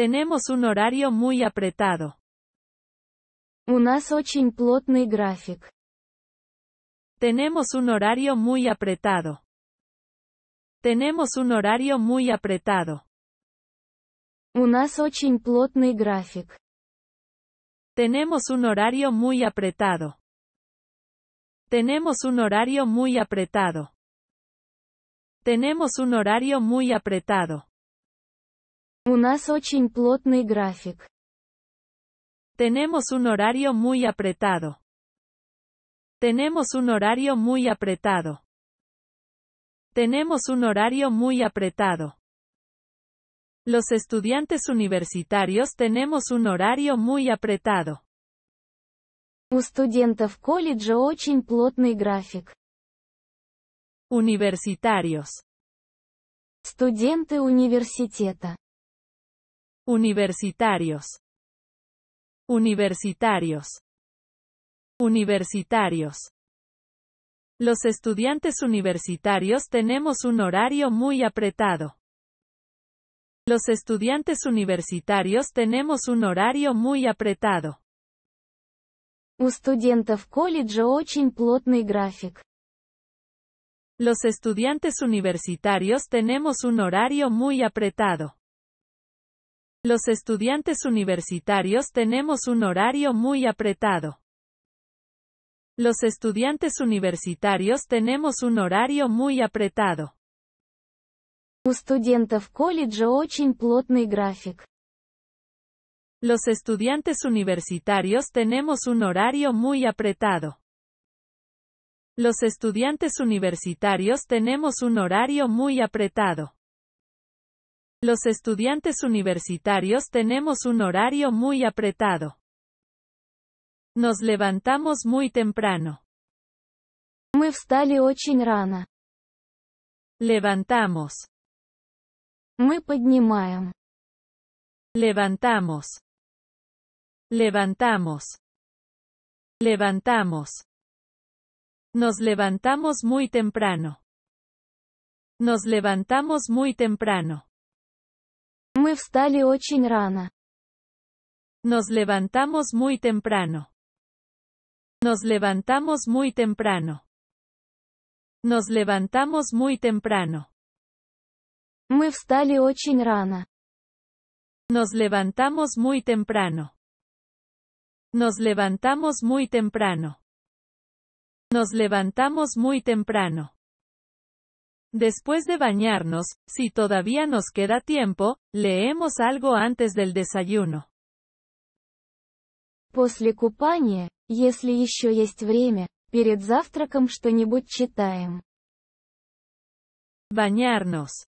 Tenemos un horario muy apretado. У очень плотный график. Tenemos un horario muy apretado. Tenemos un horario muy apretado. У очень плотный Tenemos un horario muy apretado. Tenemos un horario muy apretado. Tenemos un horario muy apretado. У нас очень плотный Tenemos un horario muy apretado. Tenemos un horario muy apretado. Tenemos un horario muy apretado. Los estudiantes universitarios tenemos un horario muy apretado. У студентов колледжа очень плотный график. Universitarios. Estudiante universiteta. Universitarios. Universitarios. Universitarios. Los estudiantes universitarios tenemos un horario muy apretado. Los estudiantes universitarios tenemos un horario muy apretado. Los estudiantes universitarios tenemos un horario muy apretado. Los estudiantes universitarios tenemos un horario muy apretado. Los estudiantes universitarios tenemos un horario muy apretado. Los estudiantes universitarios tenemos un horario muy apretado. Los estudiantes universitarios tenemos un horario muy apretado. Los estudiantes universitarios tenemos un horario muy apretado. Nos levantamos muy temprano. Levantamos. Levantamos. Levantamos. Levantamos. Nos levantamos muy temprano. Nos levantamos muy temprano. Мы встали очень Nos levantamos muy temprano. Nos levantamos muy temprano. Nos levantamos muy temprano. Мы встали очень Nos levantamos muy temprano. Nos levantamos muy temprano. Nos levantamos muy temprano. Después de bañarnos, si todavía nos queda tiempo, leemos algo antes del desayuno. После купания, если еще есть время, перед завтраком что-нибудь читаем. Bañarnos.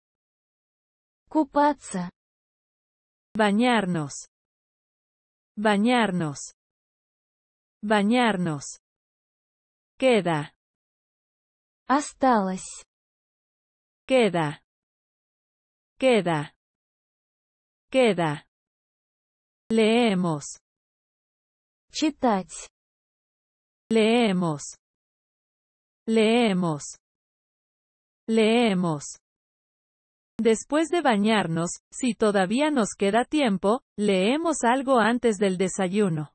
Купаться. Bañarnos. Bañarnos. Bañarnos. Queda. Осталось queda, queda, queda. Leemos. Читать. Leemos. Leemos. Leemos. Después de bañarnos, si todavía nos queda tiempo, leemos algo antes del desayuno.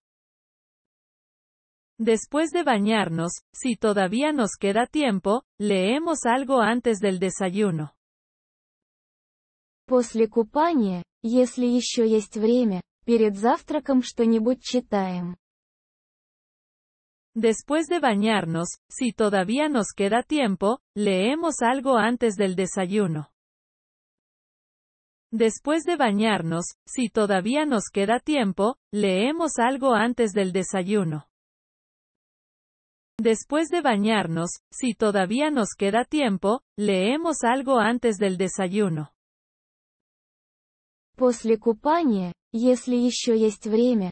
Después de bañarnos, si todavía nos queda tiempo, leemos algo antes del desayuno. После купания, если еще есть время, перед Después de bañarnos, si todavía nos queda tiempo, leemos algo antes del desayuno. Después de bañarnos, si todavía nos queda tiempo, leemos algo antes del desayuno. Después de bañarnos, si todavía nos queda tiempo, leemos algo antes del desayuno. если время,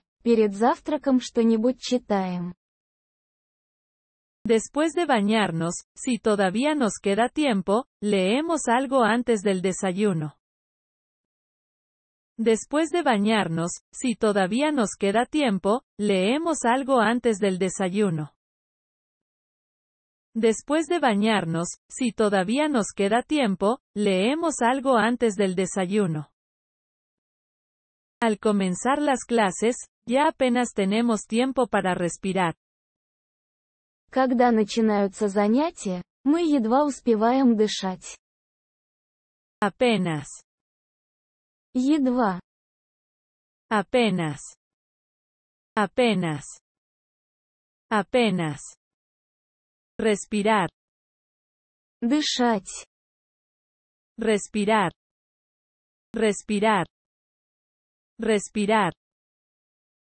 Después de bañarnos, si todavía nos queda tiempo, leemos algo antes del desayuno. Después de bañarnos, si todavía nos queda tiempo, leemos algo antes del desayuno. Después de bañarnos, si todavía nos queda tiempo, leemos algo antes del desayuno. Al comenzar las clases, ya apenas tenemos tiempo para respirar. Когда начинаются занятия, Apenas. Apenas. Apenas. Apenas. Respirar. Дышать. Respirar. Respirar. Respirar.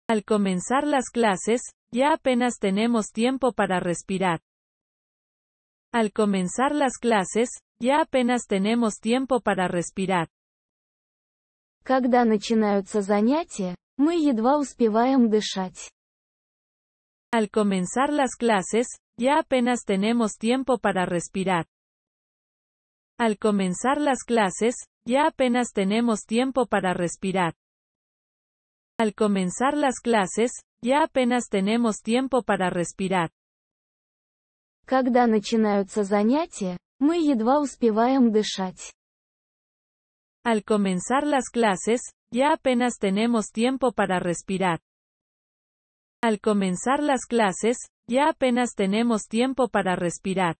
Al comenzar las clases, ya apenas tenemos tiempo para respirar. Al comenzar las clases, ya apenas tenemos tiempo para respirar. Когда начинаются занятия, мы едва Al comenzar las clases, ya apenas tenemos tiempo para respirar. Al comenzar las clases, ya apenas tenemos tiempo para respirar. Al comenzar las clases, ya apenas tenemos tiempo para respirar. мы едва успеваем дышать. Al comenzar las clases, ya apenas tenemos tiempo para respirar. Al comenzar las clases, ya apenas tenemos tiempo para respirar.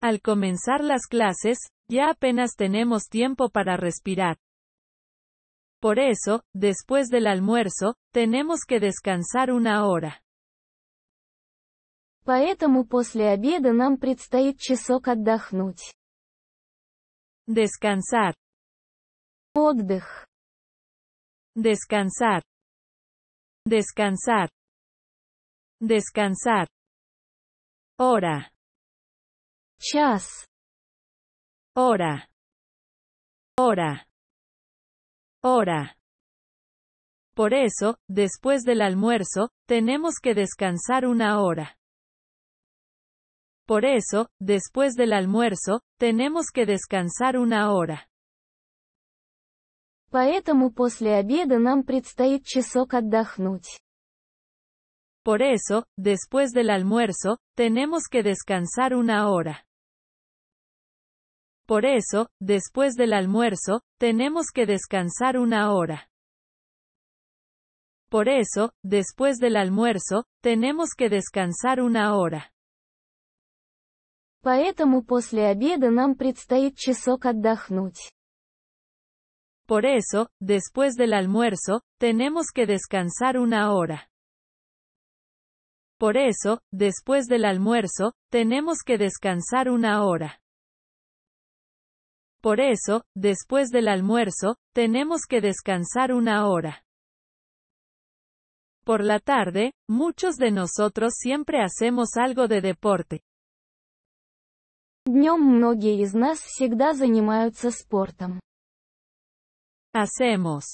Al comenzar las clases, ya apenas tenemos tiempo para respirar. Por eso, después del almuerzo, tenemos que descansar una hora. Поэтому после обеда нам предстоит часок отдохнуть. Descansar. Отдых. Descansar. Descansar. Descansar. Hora. Chas. Hora. Hora. Hora. Por eso, después del almuerzo, tenemos que descansar una hora. Por eso, después del almuerzo, tenemos que descansar una hora. Поэтому после обеда нам предстоит часок отдохнуть. Por eso, después del almuerzo, tenemos que descansar una hora. Por eso, después del almuerzo, tenemos que descansar una hora. Por eso, después del almuerzo, tenemos que descansar una hora. Por eso, después del almuerzo, tenemos que descansar una hora. Por eso, después del almuerzo, tenemos que descansar una hora. Por eso, después del almuerzo, tenemos que descansar una hora. Por la tarde, muchos de nosotros siempre hacemos algo de deporte. Hacemos.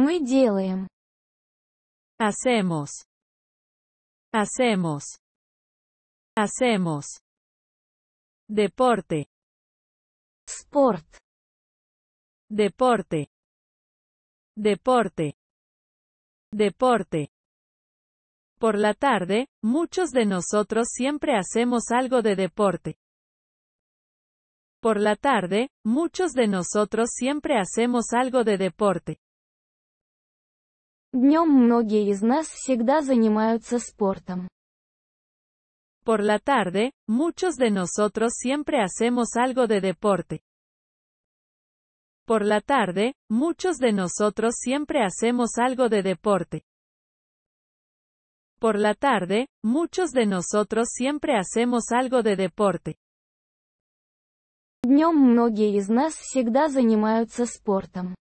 Мы делаем. Hacemos. Hacemos. Hacemos. Deporte. Sport. Deporte. Deporte. Deporte. Por la tarde, muchos de nosotros siempre hacemos algo de deporte. Por la tarde, muchos de nosotros siempre hacemos algo de deporte. Por la tarde, muchos de nosotros siempre hacemos algo de deporte. Por la tarde, muchos de nosotros siempre hacemos algo de deporte. Por la tarde, muchos de nosotros siempre hacemos algo de deporte. многие из нас всегда занимаются спортом.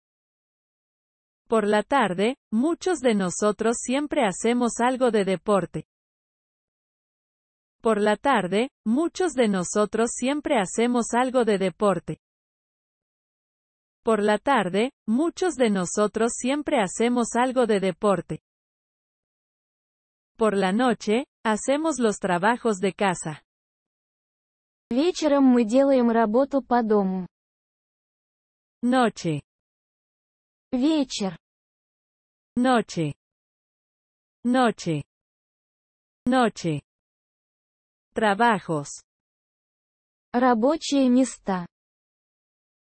Por la tarde, muchos de nosotros siempre hacemos algo de deporte. Por la tarde, muchos de nosotros siempre hacemos algo de deporte. Por la tarde, muchos de nosotros siempre hacemos algo de deporte. Por la noche, hacemos los trabajos de casa. Noche. Noche. Noche. Noche. Trabajos. Рабочие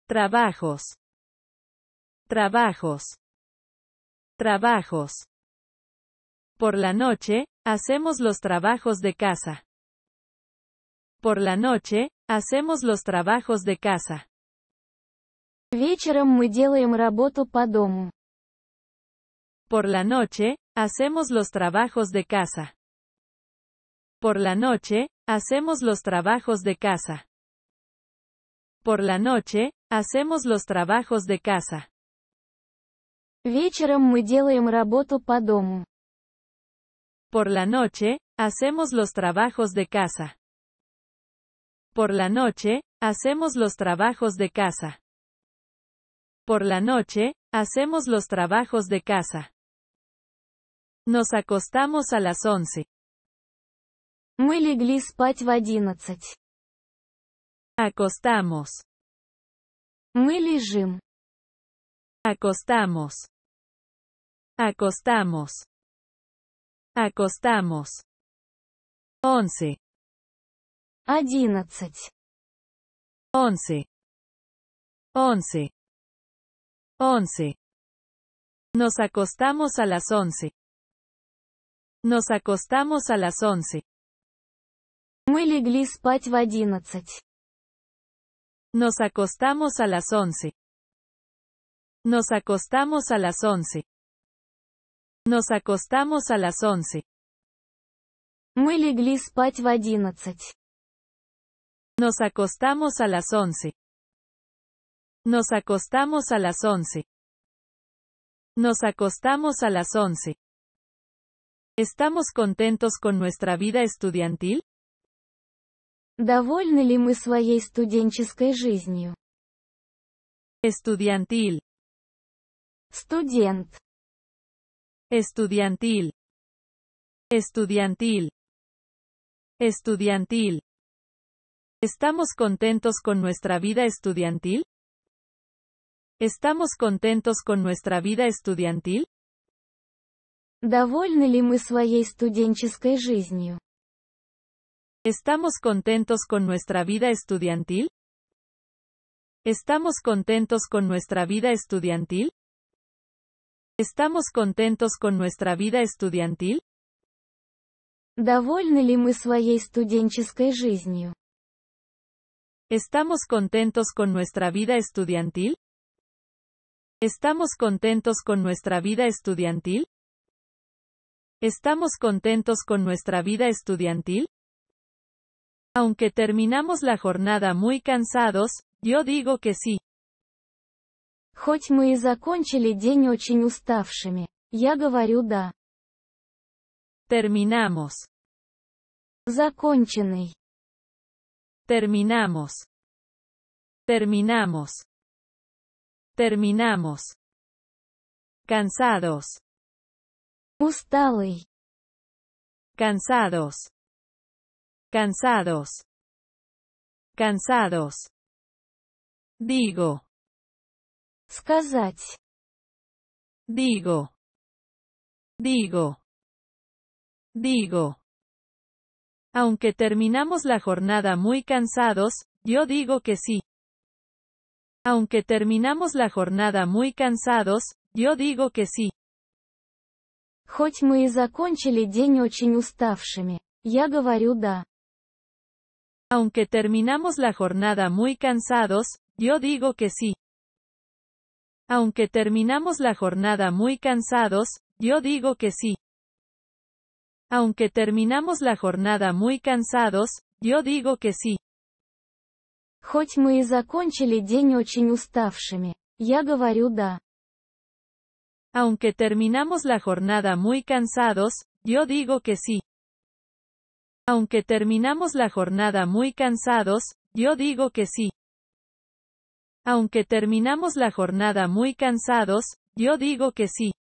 Trabajos. Trabajos. Trabajos. Por la noche, hacemos los trabajos de casa. Por la noche, hacemos los trabajos de casa. Вечером мы делаем Por la noche, hacemos los trabajos de casa. Por la noche, hacemos los trabajos de casa. Por la noche, hacemos los trabajos de casa. Por la noche, hacemos los trabajos de casa. Por la noche, hacemos los trabajos de casa. Por la noche, hacemos los trabajos de casa. Nos acostamos a las once. Мы легли спать в Acostamos. Мы лежим. Acostamos. Acostamos. Acostamos. Once. 11. 11. 11. Nos acostamos a las 11. Nos acostamos a las 11. Мы легли спать в 11. Nos acostamos a las 11. Nos acostamos a las 11. Nos acostamos a las 11. Мы легли спать в 11. Nos acostamos a las 11. Nos acostamos a las once. Nos acostamos a las once. ¿Estamos contentos con nuestra vida estudiantil? Довольны жизнью? Estudiantil. student Estudiantil. Estudiantil. Estudiantil. ¿Estamos contentos con nuestra vida estudiantil? ¿Estamos contentos con nuestra vida estudiantil? Довольны ли мы своей студенческой ¿Estamos contentos con nuestra vida estudiantil? ¿Estamos contentos con nuestra vida estudiantil? ¿Estamos contentos con nuestra vida estudiantil? ¿Estamos contentos con nuestra vida estudiantil? ¿Estamos contentos con nuestra vida estudiantil? ¿Estamos contentos con nuestra vida estudiantil? Aunque terminamos la jornada muy cansados, yo digo que sí. закончили день говорю да. Terminamos. Terminamos. Terminamos. Terminamos. Cansados. Усталый. Cansados. Cansados. Cansados. Digo. Сказать. Digo. Digo. Digo. Aunque terminamos la jornada muy cansados, yo digo que sí. Aunque terminamos la jornada muy cansados, yo digo que sí. Aunque terminamos la jornada muy cansados, yo digo que sí. Aunque terminamos la jornada muy cansados, yo digo que sí. Aunque terminamos la jornada muy cansados, yo digo que sí. Aunque terminamos la jornada muy cansados, yo digo que sí. Aunque terminamos la jornada muy cansados, yo digo que sí. Aunque terminamos la jornada muy cansados, yo digo que sí.